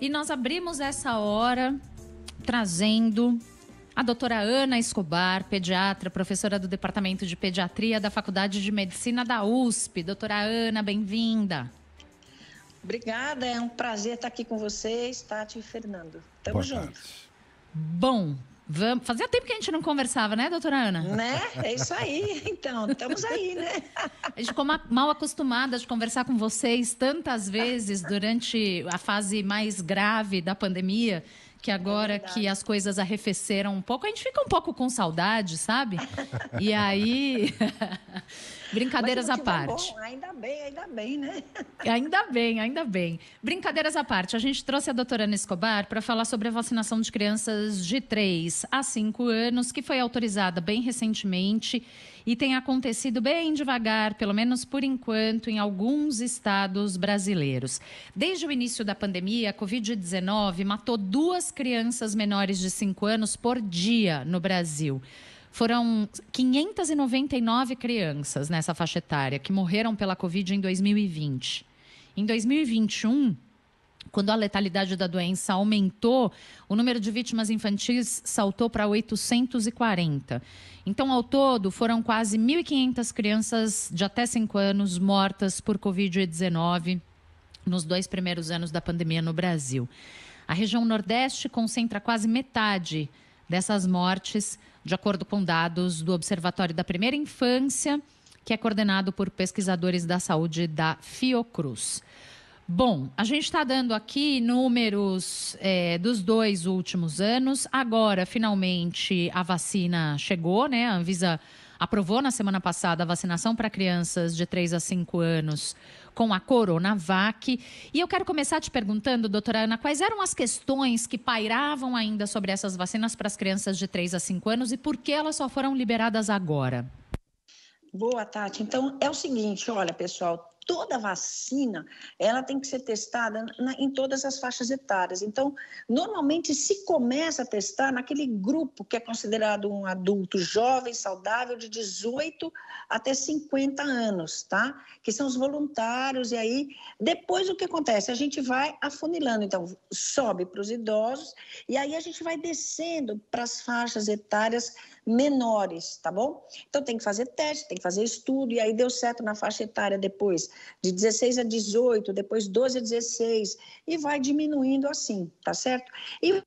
E nós abrimos essa hora trazendo a doutora Ana Escobar, pediatra, professora do Departamento de Pediatria da Faculdade de Medicina da USP. Doutora Ana, bem-vinda. Obrigada, é um prazer estar aqui com vocês, Tati e Fernando. Tamo Boa junto. Tarde. Bom, Vamos... Fazia tempo que a gente não conversava, né, doutora Ana? Né? É isso aí. Então, estamos aí, né? A gente ficou mal acostumada de conversar com vocês tantas vezes durante a fase mais grave da pandemia, que agora é que as coisas arrefeceram um pouco, a gente fica um pouco com saudade, sabe? E aí. Brincadeiras à parte. Bom, ainda bem, ainda bem, né? ainda bem, ainda bem. Brincadeiras à parte, a gente trouxe a doutora Ana Escobar para falar sobre a vacinação de crianças de 3 a 5 anos, que foi autorizada bem recentemente e tem acontecido bem devagar, pelo menos por enquanto, em alguns estados brasileiros. Desde o início da pandemia, a Covid-19 matou duas crianças menores de 5 anos por dia no Brasil. Foram 599 crianças nessa faixa etária que morreram pela Covid em 2020. Em 2021, quando a letalidade da doença aumentou, o número de vítimas infantis saltou para 840. Então, ao todo, foram quase 1.500 crianças de até 5 anos mortas por Covid-19 nos dois primeiros anos da pandemia no Brasil. A região Nordeste concentra quase metade dessas mortes de acordo com dados do Observatório da Primeira Infância, que é coordenado por pesquisadores da saúde da Fiocruz. Bom, a gente está dando aqui números é, dos dois últimos anos. Agora, finalmente, a vacina chegou, né? A Anvisa aprovou na semana passada a vacinação para crianças de 3 a 5 anos com a Coronavac. E eu quero começar te perguntando, doutora Ana, quais eram as questões que pairavam ainda sobre essas vacinas para as crianças de 3 a 5 anos e por que elas só foram liberadas agora? Boa, Tati. Então, é o seguinte, olha, pessoal, toda vacina ela tem que ser testada na, em todas as faixas etárias. Então, normalmente se começa a testar naquele grupo que é considerado um adulto jovem, saudável, de 18 até 50 anos, tá? Que são os voluntários. E aí, depois o que acontece? A gente vai afunilando. Então, sobe para os idosos e aí a gente vai descendo para as faixas etárias menores, tá bom? Então, tem que fazer teste, tem que fazer estudo. E aí, deu certo na faixa etária depois de 16 a 18, depois 12 a 16, e vai diminuindo assim, tá certo? E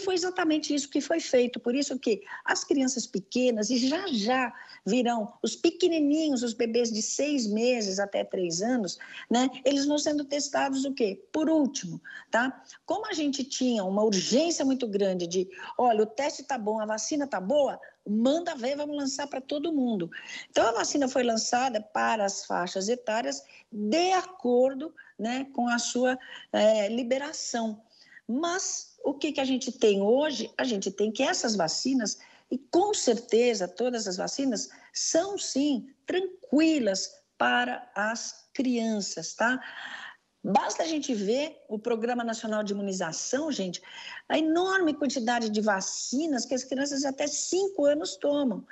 foi exatamente isso que foi feito. Por isso que as crianças pequenas, e já já virão os pequenininhos, os bebês de seis meses até três anos, né? Eles vão sendo testados o quê? Por último, tá? Como a gente tinha uma urgência muito grande de, olha, o teste tá bom, a vacina tá boa, manda ver, vamos lançar para todo mundo. Então, a vacina foi lançada para as faixas etárias de acordo né, com a sua é, liberação. Mas o que, que a gente tem hoje? A gente tem que essas vacinas, e com certeza todas as vacinas, são sim tranquilas para as crianças, tá? Basta a gente ver o Programa Nacional de Imunização, gente, a enorme quantidade de vacinas que as crianças até 5 anos tomam.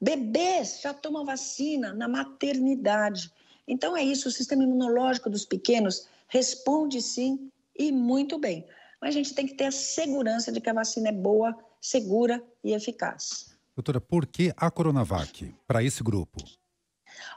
Bebês já tomam vacina na maternidade. Então é isso, o sistema imunológico dos pequenos responde sim e muito bem mas a gente tem que ter a segurança de que a vacina é boa, segura e eficaz. Doutora, por que a Coronavac para esse grupo?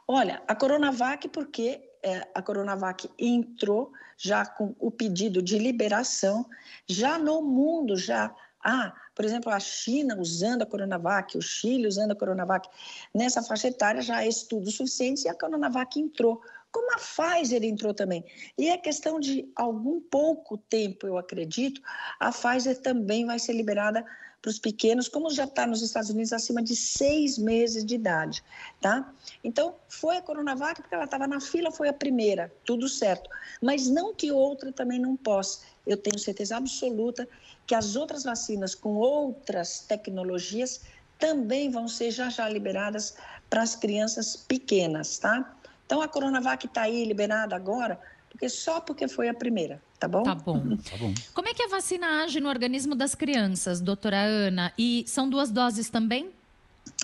Olha, a Coronavac, porque é, a Coronavac entrou já com o pedido de liberação, já no mundo já há, ah, por exemplo, a China usando a Coronavac, o Chile usando a Coronavac, nessa faixa etária já há estudos suficientes e a Coronavac entrou como a Pfizer entrou também. E é questão de algum pouco tempo, eu acredito, a Pfizer também vai ser liberada para os pequenos, como já está nos Estados Unidos, acima de seis meses de idade, tá? Então, foi a Coronavac, porque ela estava na fila, foi a primeira, tudo certo. Mas não que outra também não possa. Eu tenho certeza absoluta que as outras vacinas com outras tecnologias também vão ser já já liberadas para as crianças pequenas, tá? Então a Coronavac está aí liberada agora, porque só porque foi a primeira, tá bom? Tá bom. Uhum. tá bom. Como é que a vacina age no organismo das crianças, doutora Ana? E são duas doses também?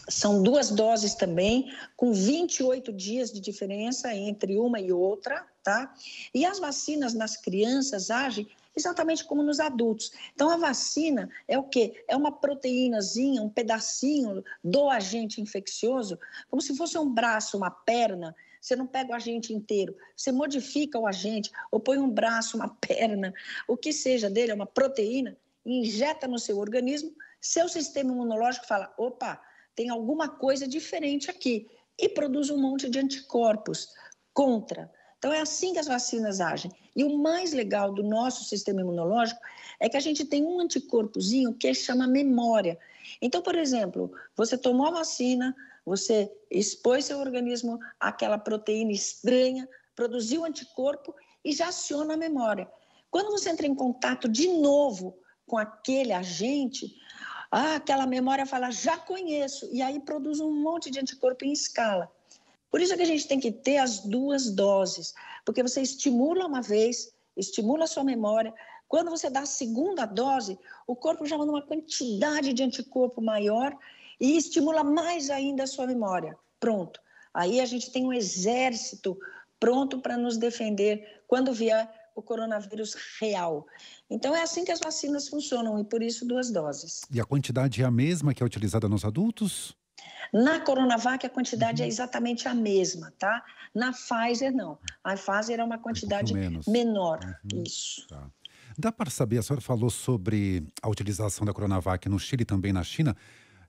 São duas doses também, com 28 dias de diferença entre uma e outra, tá? E as vacinas nas crianças agem exatamente como nos adultos. Então, a vacina é o quê? É uma proteínazinha, um pedacinho do agente infeccioso, como se fosse um braço, uma perna, você não pega o agente inteiro, você modifica o agente, ou põe um braço, uma perna, o que seja dele, é uma proteína, injeta no seu organismo, seu sistema imunológico fala: opa, tem alguma coisa diferente aqui, e produz um monte de anticorpos contra. Então, é assim que as vacinas agem. E o mais legal do nosso sistema imunológico é que a gente tem um anticorpozinho que chama memória. Então, por exemplo, você tomou a vacina, você expôs seu organismo àquela proteína estranha, produziu anticorpo e já aciona a memória. Quando você entra em contato de novo com aquele agente, ah, aquela memória fala, já conheço, e aí produz um monte de anticorpo em escala. Por isso que a gente tem que ter as duas doses, porque você estimula uma vez, estimula a sua memória. Quando você dá a segunda dose, o corpo já manda uma quantidade de anticorpo maior e estimula mais ainda a sua memória. Pronto. Aí a gente tem um exército pronto para nos defender quando vier o coronavírus real. Então é assim que as vacinas funcionam e por isso duas doses. E a quantidade é a mesma que é utilizada nos adultos? Na Coronavac a quantidade é uhum. é exatamente a mesma, tá? Na Pfizer não. A Pfizer é uma quantidade um menor. Uhum. Isso. Tá. Dá para saber, a senhora falou sobre a utilização da Coronavac no Chile e também na China.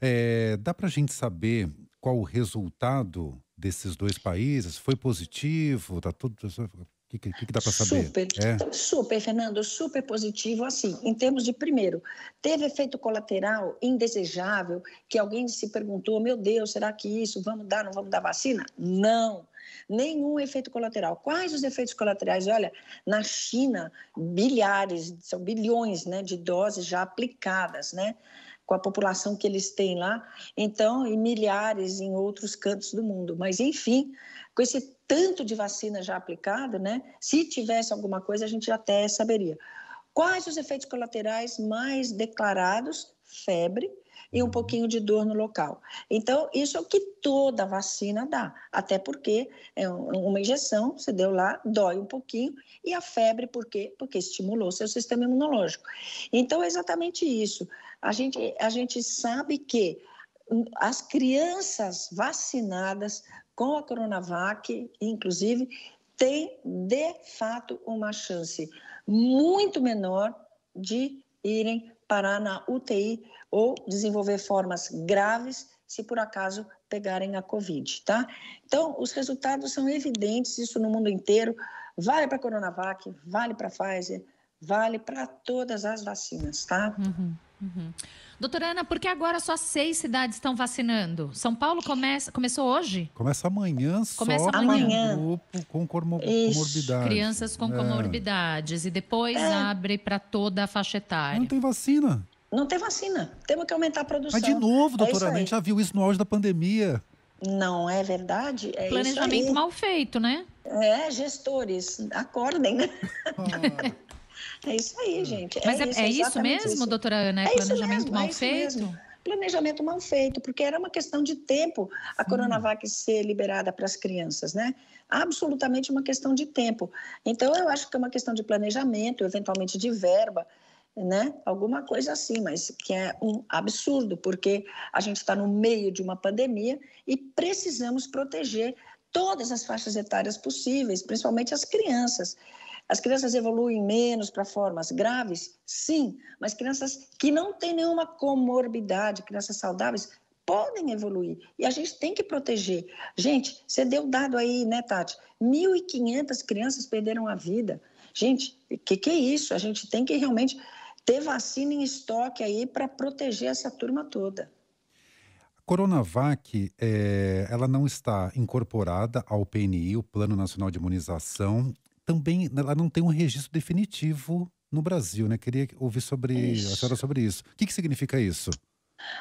É, dá para a gente saber qual o resultado desses dois países? Foi positivo? Tá tudo? O que, que, que dá para saber? Super, é. super, Fernando, super positivo. Assim, em termos de primeiro, teve efeito colateral indesejável que alguém se perguntou: meu Deus, será que isso? Vamos dar? Não vamos dar vacina? Não nenhum efeito colateral. Quais os efeitos colaterais? Olha, na China, bilhares, são bilhões né, de doses já aplicadas, né? com a população que eles têm lá, então, e milhares em outros cantos do mundo. Mas, enfim, com esse tanto de vacina já aplicada, né? Se tivesse alguma coisa, a gente até saberia. Quais os efeitos colaterais mais declarados? Febre, e um pouquinho de dor no local. Então, isso é o que toda vacina dá, até porque é uma injeção, você deu lá, dói um pouquinho, e a febre, por quê? Porque estimulou seu sistema imunológico. Então, é exatamente isso. A gente, a gente sabe que as crianças vacinadas com a Coronavac, inclusive, têm de fato uma chance muito menor de irem parar na UTI ou desenvolver formas graves se por acaso pegarem a Covid, tá? Então, os resultados são evidentes, isso no mundo inteiro, vale para a Coronavac, vale para a Pfizer, vale para todas as vacinas, tá? Uhum. Uhum. Doutora Ana, por que agora só seis cidades estão vacinando? São Paulo começa, começou hoje? Começa amanhã só amanhã. Um grupo com comorbidades. Crianças com é. comorbidades. E depois é. abre para toda a faixa etária. Não tem vacina. Não tem vacina. Temos que aumentar a produção. Mas de novo, é doutora é Ana, a gente já viu isso no auge da pandemia. Não é verdade? É Planejamento mal feito, né? É, gestores, acordem, né? Ah. É isso aí, hum. gente. Mas é, é isso, é, é isso mesmo, isso. doutora Ana? É, é planejamento mesmo, mal é feito? Mesmo planejamento mal feito, porque era uma questão de tempo a Sim. Coronavac ser liberada para as crianças, né? Absolutamente uma questão de tempo. Então, eu acho que é uma questão de planejamento, eventualmente de verba, né? Alguma coisa assim, mas que é um absurdo, porque a gente está no meio de uma pandemia e precisamos proteger todas as faixas etárias possíveis, principalmente as crianças. As crianças evoluem menos para formas graves? Sim, mas crianças que não têm nenhuma comorbidade, crianças saudáveis, podem evoluir. E a gente tem que proteger. Gente, você deu dado aí, né, Tati? 1.500 crianças perderam a vida. Gente, o que, que é isso? A gente tem que realmente ter vacina em estoque aí para proteger essa turma toda. A Coronavac, é, ela não está incorporada ao PNI, o Plano Nacional de Imunização, também ela né, não tem um registro definitivo no Brasil, né? Queria ouvir sobre isso. a senhora sobre isso. O que, que significa isso?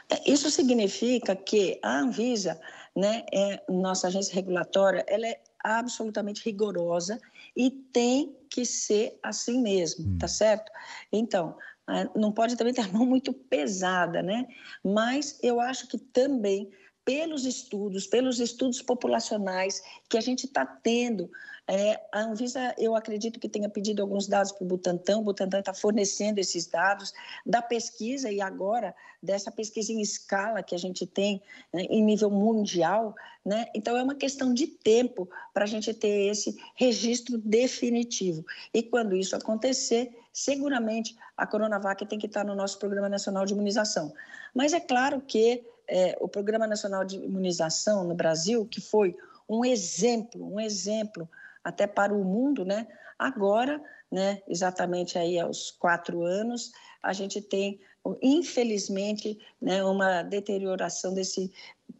É, isso significa que a Anvisa, né, é nossa agência regulatória, ela é absolutamente rigorosa e tem que ser assim mesmo, hum. tá certo? Então, ah, não pode também ter a mão muito pesada, né? Mas eu acho que também pelos estudos, pelos estudos populacionais que a gente está tendo. É, a Anvisa, eu acredito que tenha pedido alguns dados para o Butantan, o Butantan está fornecendo esses dados da pesquisa e agora dessa pesquisa em escala que a gente tem né, em nível mundial. Né? Então, é uma questão de tempo para a gente ter esse registro definitivo. E quando isso acontecer, seguramente a Coronavac tem que estar tá no nosso Programa Nacional de Imunização. Mas é claro que é, o Programa Nacional de Imunização no Brasil, que foi um exemplo, um exemplo até para o mundo, né? Agora, né, exatamente aí aos quatro anos, a gente tem, infelizmente, né, uma deterioração desse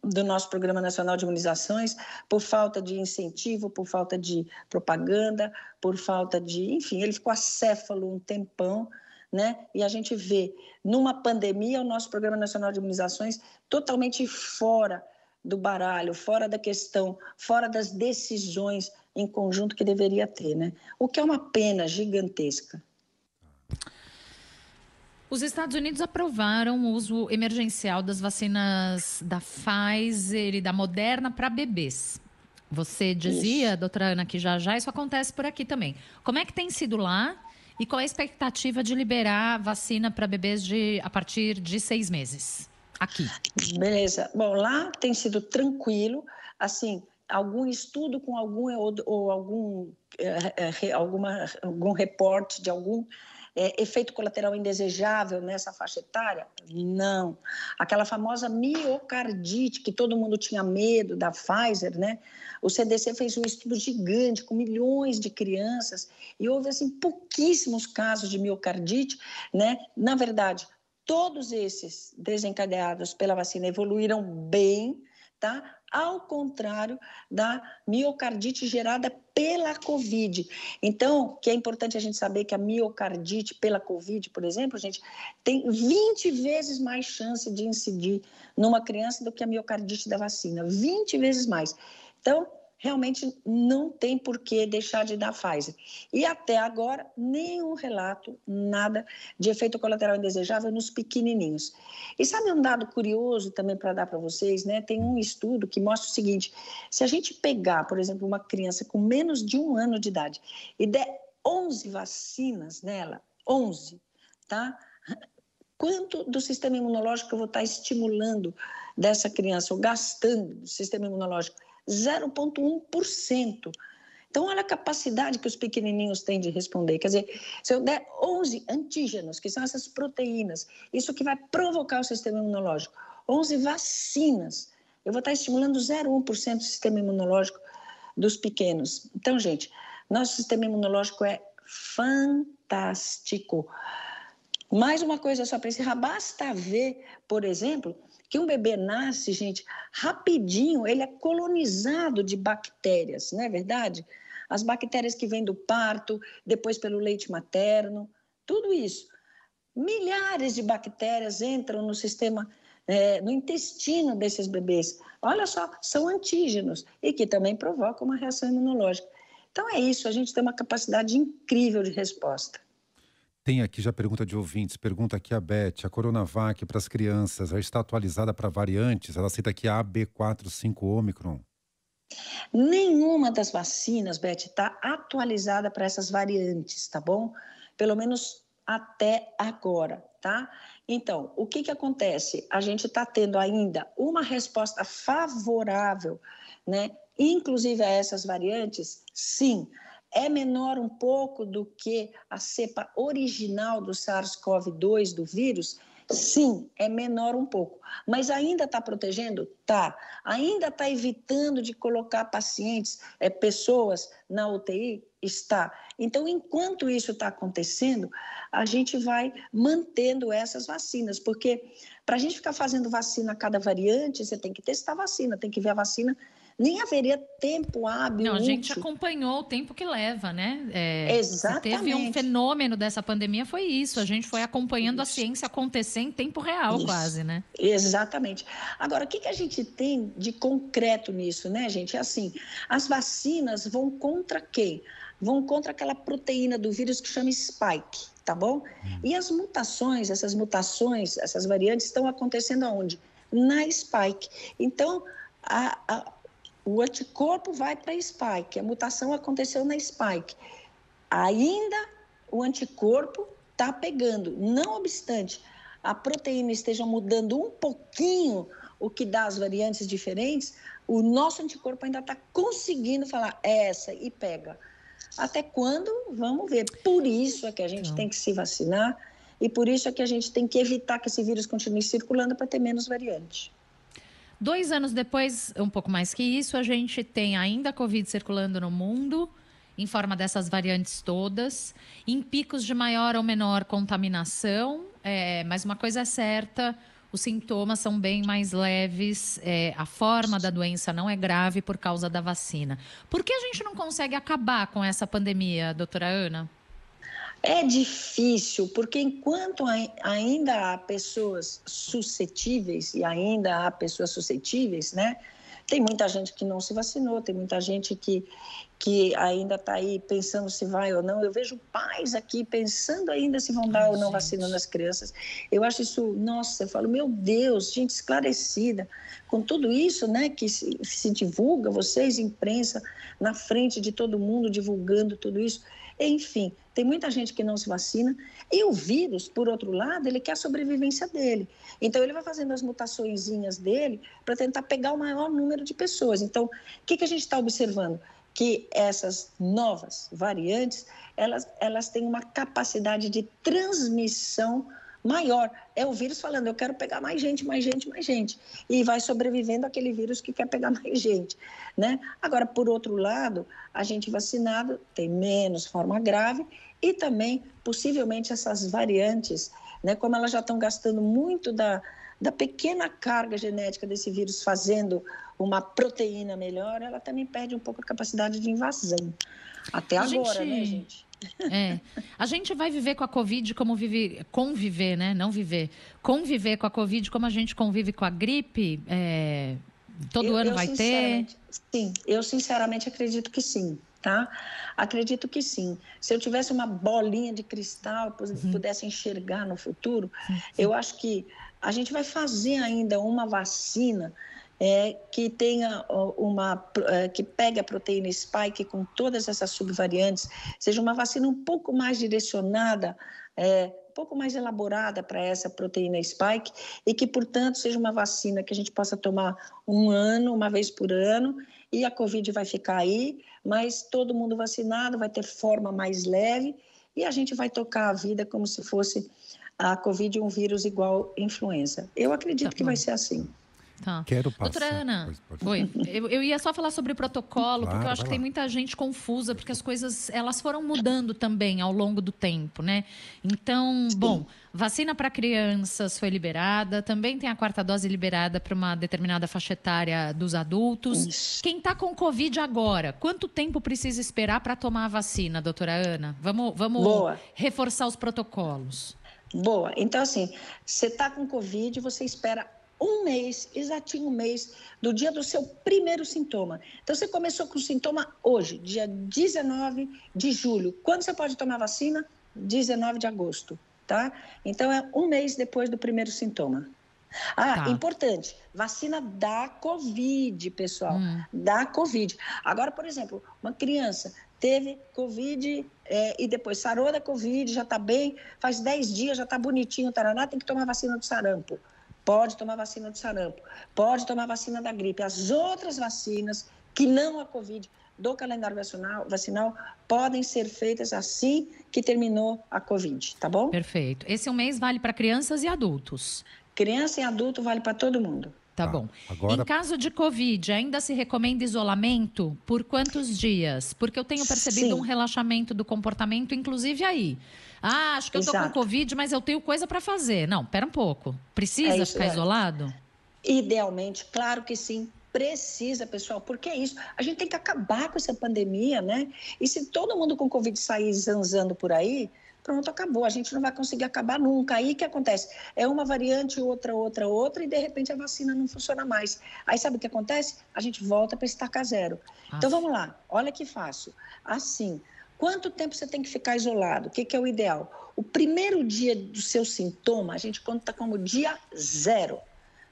do nosso Programa Nacional de Imunizações por falta de incentivo, por falta de propaganda, por falta de, enfim, ele ficou acéfalo um tempão, né? E a gente vê numa pandemia o nosso Programa Nacional de Imunizações totalmente fora do baralho, fora da questão, fora das decisões em conjunto que deveria ter, né? O que é uma pena gigantesca. Os Estados Unidos aprovaram o uso emergencial das vacinas da Pfizer e da Moderna para bebês. Você dizia, isso. doutora Ana, que já já isso acontece por aqui também. Como é que tem sido lá e qual é a expectativa de liberar vacina para bebês de, a partir de seis meses? Aqui. Beleza. Bom, lá tem sido tranquilo. Assim, algum estudo com algum ou, algum, eh, eh, alguma, algum reporte de algum é, efeito colateral indesejável nessa faixa etária? Não. Aquela famosa miocardite que todo mundo tinha medo da Pfizer, né? O CDC fez um estudo gigante com milhões de crianças e houve assim pouquíssimos casos de miocardite, né? Na verdade, todos esses desencadeados pela vacina evoluíram bem, tá? ao contrário da miocardite gerada pela Covid. Então, que é importante a gente saber que a miocardite pela Covid, por exemplo, gente, tem 20 vezes mais chance de incidir numa criança do que a miocardite da vacina, 20 vezes mais. Então, realmente não tem por que deixar de dar Pfizer. E até agora, nenhum relato, nada de efeito colateral indesejável nos pequenininhos. E sabe um dado curioso também para dar para vocês, né? Tem um estudo que mostra o seguinte: se a gente pegar, por exemplo, uma criança com menos de um ano de idade e der 11 vacinas nela, 11, tá? quanto do sistema imunológico eu vou estar tá estimulando dessa criança, ou gastando do sistema imunológico. 0,1%. Então, olha a capacidade que os pequenininhos têm de responder. Quer dizer, se eu der 11 antígenos, que são essas proteínas, isso que vai provocar o sistema imunológico, 11 vacinas, eu vou estar estimulando 0,1% do sistema imunológico dos pequenos. Então, gente, nosso sistema imunológico é fantástico. Mais uma coisa só para encerrar, basta ver, por exemplo, que um bebê nasce, gente, rapidinho, ele é colonizado de bactérias, não é verdade? As bactérias que vêm do parto, depois pelo leite materno, tudo isso. Milhares de bactérias entram no sistema, é, no intestino desses bebês. Olha só, são antígenos e que também provocam uma reação imunológica. Então é isso, a gente tem uma capacidade incrível de resposta. Tem aqui já pergunta de ouvintes, pergunta aqui a Beth, a Coronavac para as crianças, ela está atualizada para variantes? Ela cita aqui a AB45 Ômicron. Nenhuma das vacinas, Beth, está atualizada para essas variantes, tá bom? Pelo menos até agora, tá? Então, o que, que acontece? A gente está tendo ainda uma resposta favorável, né? Inclusive a essas variantes, sim. Sim é menor um pouco do que a cepa original do SARS-CoV-2 do vírus? Sim, é menor um pouco, mas ainda está protegendo? Tá. Ainda está evitando de colocar pacientes, é, pessoas na UTI? Está. Então, enquanto isso está acontecendo, a gente vai mantendo essas vacinas, porque para a gente ficar fazendo vacina a cada variante, você tem que testar a vacina, tem que ver a vacina nem haveria tempo hábil. Não, a gente acompanhou o tempo que leva, né? É, Exatamente. Teve um fenômeno dessa pandemia, foi isso. A gente foi acompanhando isso. a ciência acontecer em tempo real, isso. quase, né? Exatamente. Agora, o que, que a gente tem de concreto nisso, né, gente? É assim, as vacinas vão contra quem? Vão contra aquela proteína do vírus que chama spike, tá bom? Hum. E as mutações, essas mutações, essas variantes estão acontecendo aonde? Na spike. Então, a, a o anticorpo vai para a spike, a mutação aconteceu na spike. Ainda o anticorpo está pegando, não obstante a proteína esteja mudando um pouquinho o que dá as variantes diferentes, o nosso anticorpo ainda está conseguindo falar é essa e pega. Até quando? Vamos ver. Por isso é que a gente então. tem que se vacinar e por isso é que a gente tem que evitar que esse vírus continue circulando para ter menos variante. Dois anos depois, um pouco mais que isso, a gente tem ainda a Covid circulando no mundo, em forma dessas variantes todas, em picos de maior ou menor contaminação, é, mas uma coisa é certa. Os sintomas são bem mais leves, é, a forma da doença não é grave por causa da vacina. Por que a gente não consegue acabar com essa pandemia, doutora Ana? É difícil, porque enquanto ainda há pessoas suscetíveis, e ainda há pessoas suscetíveis, né? Tem muita gente que não se vacinou, tem muita gente que, que ainda está aí pensando se vai ou não. Eu vejo pais aqui pensando ainda se vão dar ou não vacinando vacina nas crianças. Eu acho isso, nossa, eu falo, meu Deus, gente esclarecida. Com tudo isso né, que se, se divulga, vocês, imprensa, na frente de todo mundo, divulgando tudo isso. Enfim, tem muita gente que não se vacina. E o vírus, por outro lado, ele quer a sobrevivência dele. Então, ele vai fazendo as mutaçõezinhas dele para tentar pegar o maior número de pessoas. Então, o que, que a gente está observando? que essas novas variantes elas, elas têm uma capacidade de transmissão maior. É o vírus falando, eu quero pegar mais gente, mais gente, mais gente. E vai sobrevivendo aquele vírus que quer pegar mais gente, né? Agora, por outro lado, a gente vacinado tem menos forma grave e também, possivelmente, essas variantes, né? Como elas já estão gastando muito da, da pequena carga genética desse vírus fazendo uma proteína melhor, ela também perde um pouco a capacidade de invasão. Até agora, gente... né, gente? É. A gente vai viver com a Covid como conviver, né? Não viver. Conviver com a Covid como a gente convive com a gripe. É... Todo eu, ano eu vai ter? Sim, eu sinceramente acredito que sim. Tá? Acredito que sim. Se eu tivesse uma bolinha de cristal, uhum. pudesse enxergar no futuro, eu acho que a gente vai fazer ainda uma vacina é, que tenha uma é, que pegue a proteína spike com todas essas subvariantes, seja uma vacina um pouco mais direcionada, é, um pouco mais elaborada para essa proteína spike e que, portanto, seja uma vacina que a gente possa tomar um ano, uma vez por ano, e a Covid vai ficar aí, mas todo mundo vacinado vai ter forma mais leve e a gente vai tocar a vida como se fosse a Covid um vírus igual influenza. Eu acredito tá que vai ser assim. Tá. Quero passar. Doutora Ana, Oi. Eu, eu, ia só falar sobre protocolo, claro, porque eu acho que lá. tem muita gente confusa, porque as coisas elas foram mudando também ao longo do tempo, né? Então, Sim. bom, vacina para crianças foi liberada, também tem a quarta dose liberada para uma determinada faixa etária dos adultos. Isso. Quem está com Covid agora, quanto tempo precisa esperar para tomar a vacina, doutora Ana? Vamos, vamos reforçar os protocolos. Boa. Então, assim, você está com Covid, você espera um mês, exatinho um mês, do dia do seu primeiro sintoma. Então, você começou com o sintoma hoje, dia 19 de julho. Quando você pode tomar vacina? 19 de agosto, tá? Então, é um mês depois do primeiro sintoma. Ah, tá. importante, vacina da Covid, pessoal, hum. da Covid. Agora, por exemplo, uma criança teve Covid é, e depois sarou da Covid, já está bem, faz 10 dias, já está bonitinho, taraná, tem que tomar vacina do sarampo pode tomar vacina do sarampo, pode tomar vacina da gripe. As outras vacinas que não a Covid do calendário vacinal, vacinal podem ser feitas assim que terminou a Covid, tá bom? Perfeito. Esse é mês vale para crianças e adultos. Criança e adulto vale para todo mundo. Tá, tá bom. Agora... Em caso de Covid, ainda se recomenda isolamento por quantos dias? Porque eu tenho percebido Sim. um relaxamento do comportamento, inclusive aí. Ah, acho que eu estou com Covid, mas eu tenho coisa para fazer. Não, pera um pouco. Precisa é ficar é. isolado? Idealmente, claro que sim. Precisa, pessoal, porque é isso. A gente tem que acabar com essa pandemia, né? E se todo mundo com Covid sair zanzando por aí, pronto, acabou. A gente não vai conseguir acabar nunca. Aí o que acontece? É uma variante, outra, outra, outra, e de repente a vacina não funciona mais. Aí sabe o que acontece? A gente volta para estacar zero. Ah. Então vamos lá, olha que fácil. Assim, Quanto tempo você tem que ficar isolado? O que, que é o ideal? O primeiro dia do seu sintoma, a gente conta como dia zero,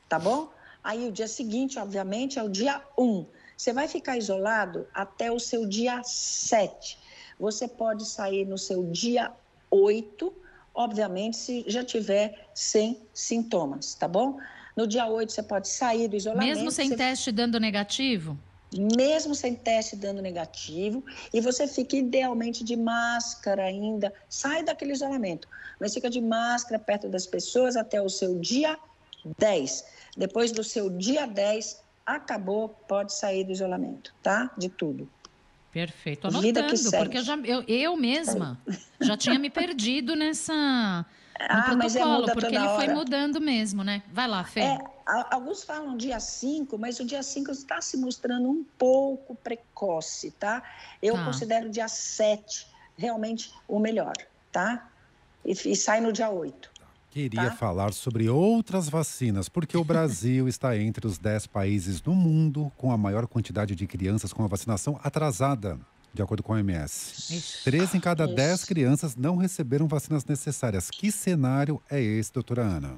tá bom? Aí o dia seguinte, obviamente, é o dia um. Você vai ficar isolado até o seu dia sete. Você pode sair no seu dia oito, obviamente, se já tiver sem sintomas, tá bom? No dia oito você pode sair do isolamento. Mesmo sem você... teste dando negativo? mesmo sem teste dando negativo, e você fica idealmente de máscara ainda, sai daquele isolamento, mas fica de máscara perto das pessoas até o seu dia 10. Depois do seu dia 10, acabou, pode sair do isolamento, tá? De tudo. Perfeito. Anotando, Vida que segue. porque eu, já, eu, eu mesma tá já tinha me perdido nessa. No ah, protocolo, mas é muda porque ele hora. foi mudando mesmo, né? Vai lá, Fê. É, Alguns falam dia 5, mas o dia 5 está se mostrando um pouco precoce, tá? Eu tá. considero o dia 7 realmente o melhor, tá? E, e sai no dia 8. Tá. Queria tá? falar sobre outras vacinas, porque o Brasil está entre os 10 países do mundo com a maior quantidade de crianças com a vacinação atrasada de acordo com a OMS. Isso. Três em cada dez crianças não receberam vacinas necessárias. Que cenário é esse, doutora Ana?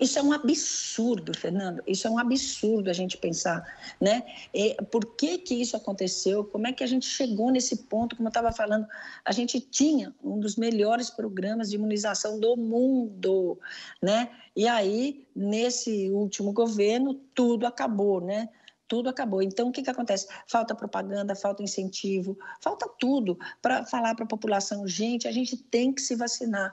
isso é um absurdo, Fernando. Isso é um absurdo a gente pensar, né? E por que que isso aconteceu? Como é que a gente chegou nesse ponto? Como eu estava falando, a gente tinha um dos melhores programas de imunização do mundo, né? E aí nesse último governo tudo acabou, né? tudo acabou. Então, o que, que acontece? Falta propaganda, falta incentivo, falta tudo para falar para a população: gente, a gente tem que se vacinar.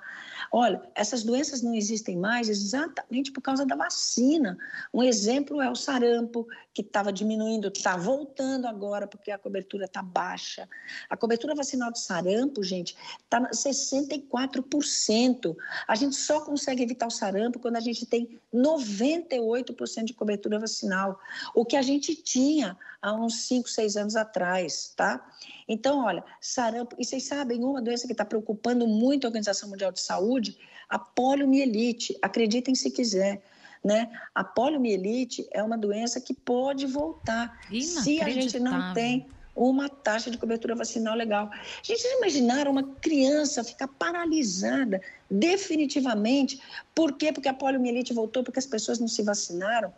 Olha, essas doenças não existem mais exatamente por causa da vacina. Um exemplo é o sarampo, que estava diminuindo, está voltando agora porque a cobertura está baixa. A cobertura vacinal de sarampo, gente, está 64%. A gente só consegue evitar o sarampo quando a gente tem 98% de cobertura vacinal. O que a gente gente tinha há uns 5, 6 anos atrás, tá? Então, olha, sarampo, e vocês sabem, uma doença que está preocupando muito a Organização Mundial de Saúde, a poliomielite, acreditem se quiser, né? A poliomielite é uma doença que pode voltar se a gente não tem uma taxa de cobertura vacinal legal. Gente, imaginar uma criança ficar paralisada definitivamente? Por quê? Porque a poliomielite voltou, porque as pessoas não se vacinaram?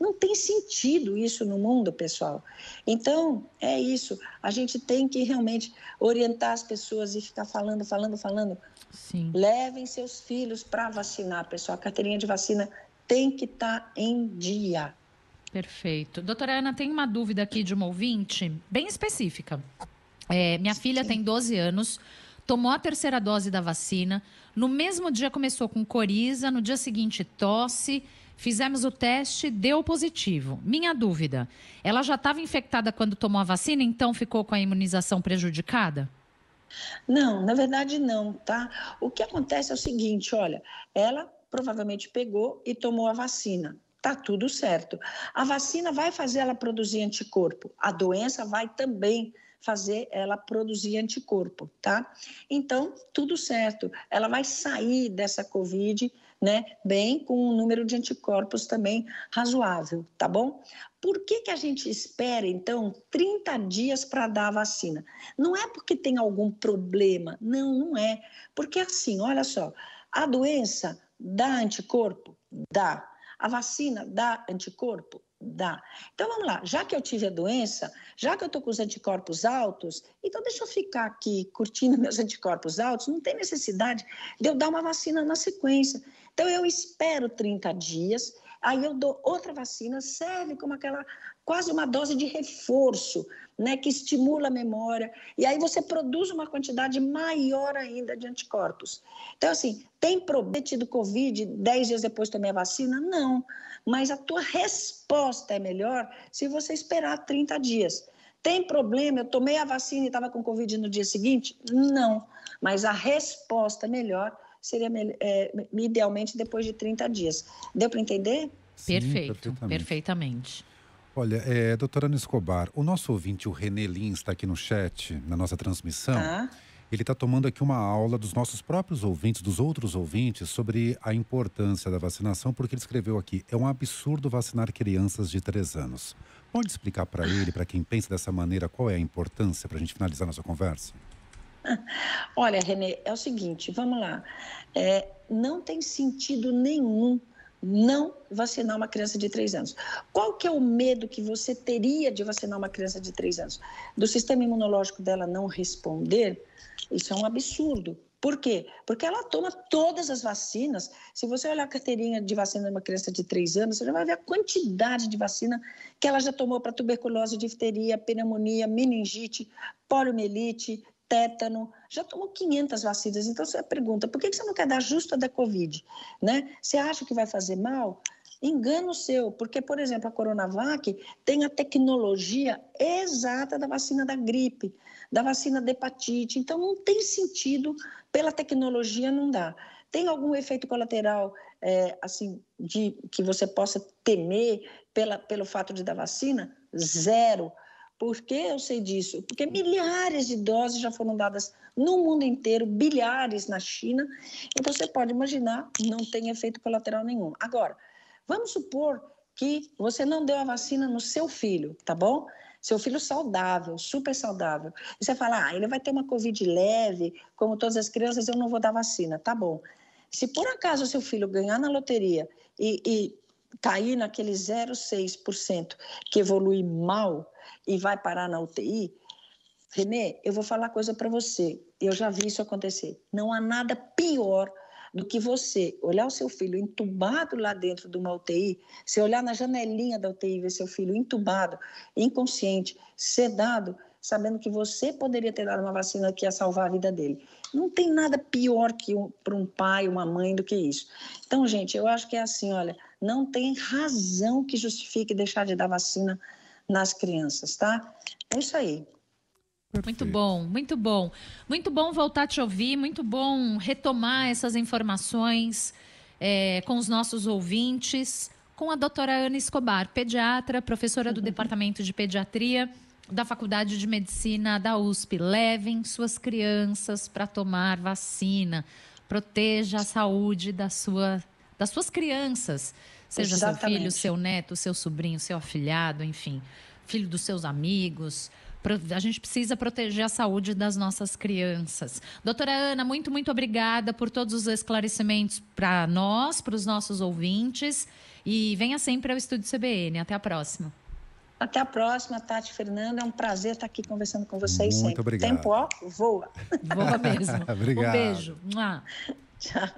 Não tem sentido isso no mundo, pessoal. Então, é isso. A gente tem que realmente orientar as pessoas e ficar falando, falando, falando. Sim. Levem seus filhos para vacinar, pessoal. A carteirinha de vacina tem que estar tá em dia. Perfeito. Doutora Ana, tem uma dúvida aqui de uma ouvinte, bem específica. É, minha filha tem 12 anos, tomou a terceira dose da vacina, no mesmo dia começou com coriza, no dia seguinte tosse, Fizemos o teste, deu positivo. Minha dúvida: ela já estava infectada quando tomou a vacina, então ficou com a imunização prejudicada? Não, na verdade não, tá? O que acontece é o seguinte, olha, ela provavelmente pegou e tomou a vacina. Tá tudo certo. A vacina vai fazer ela produzir anticorpo. A doença vai também fazer ela produzir anticorpo, tá? Então, tudo certo. Ela vai sair dessa Covid, né? Bem com um número de anticorpos também razoável, tá bom? Por que, que a gente espera, então, 30 dias para dar a vacina? Não é porque tem algum problema, não, não é. Porque assim, olha só, a doença dá anticorpo? Dá. A vacina dá anticorpo? Dá. Então vamos lá, já que eu tive a doença, já que eu estou com os anticorpos altos, então deixa eu ficar aqui curtindo meus anticorpos altos, não tem necessidade de eu dar uma vacina na sequência. Então eu espero 30 dias, aí eu dou outra vacina, serve como aquela quase uma dose de reforço, né, que estimula a memória, e aí você produz uma quantidade maior ainda de anticorpos. Então, assim, tem problema tido Covid 10 dias depois de tomar a vacina? Não, mas a tua resposta é melhor se você esperar 30 dias. Tem problema, eu tomei a vacina e estava com Covid no dia seguinte? Não, mas a resposta melhor seria é, idealmente depois de 30 dias. Deu para entender? Sim, perfeito, perfeitamente. perfeitamente. Olha, é, doutora Ana Escobar, o nosso ouvinte, o René Lins, está aqui no chat, na nossa transmissão. Ah. Ele está tomando aqui uma aula dos nossos próprios ouvintes, dos outros ouvintes, sobre a importância da vacinação, porque ele escreveu aqui: é um absurdo vacinar crianças de três anos. Pode explicar para ele, para quem pensa dessa maneira, qual é a importância para a gente finalizar nossa conversa? Olha, Renê, é o seguinte, vamos lá. É, não tem sentido nenhum não vacinar uma criança de 3 anos. Qual que é o medo que você teria de vacinar uma criança de 3 anos? Do sistema imunológico dela não responder? Isso é um absurdo. Por quê? Porque ela toma todas as vacinas. Se você olhar a carteirinha de vacina de uma criança de 3 anos, você já vai ver a quantidade de vacina que ela já tomou para tuberculose, difteria, pneumonia, meningite, poliomielite, tétano, já tomou 500 vacinas. Então você pergunta, por que você não quer dar justa da Covid? Né? Você acha que vai fazer mal? Engano seu, porque, por exemplo, a Coronavac tem a tecnologia exata da vacina da gripe, da vacina da hepatite. Então não tem sentido, pela tecnologia não dá. Tem algum efeito colateral é, assim de que você possa temer pela, pelo fato de dar vacina? Zero. Por que eu sei disso? Porque milhares de doses já foram dadas no mundo inteiro, bilhares na China. Então você pode imaginar, não tem efeito colateral nenhum. Agora, vamos supor que você não deu a vacina no seu filho, tá bom? Seu filho saudável, super saudável. E você fala, ah, ele vai ter uma Covid leve, como todas as crianças, eu não vou dar vacina, tá bom. Se por acaso seu filho ganhar na loteria e, e cair naquele 0,6% que evolui mal, e vai parar na UTI, Renê, eu vou falar coisa para você. Eu já vi isso acontecer. Não há nada pior do que você olhar o seu filho entubado lá dentro de uma UTI, você olhar na janelinha da UTI e ver seu filho entubado, inconsciente, sedado, sabendo que você poderia ter dado uma vacina que ia salvar a vida dele. Não tem nada pior que um, para um pai, uma mãe do que isso. Então, gente, eu acho que é assim, olha, não tem razão que justifique deixar de dar vacina nas crianças, tá? É isso aí. Muito bom, muito bom. Muito bom voltar a te ouvir, muito bom retomar essas informações é, com os nossos ouvintes, com a doutora Ana Escobar, pediatra, professora do uhum. Departamento de Pediatria da Faculdade de Medicina da USP. Levem suas crianças para tomar vacina. Proteja a saúde da sua, das suas crianças. Seja Exatamente. seu filho, seu neto, seu sobrinho, seu afilhado, enfim, filho dos seus amigos. A gente precisa proteger a saúde das nossas crianças. Doutora Ana, muito, muito obrigada por todos os esclarecimentos para nós, para os nossos ouvintes. E venha sempre ao Estúdio CBN. Até a próxima. Até a próxima, Tati Fernanda. É um prazer estar aqui conversando com vocês Muito sempre. Muito obrigado. Tempo, ó, voa. Voa mesmo. obrigado. Um beijo. Tchau.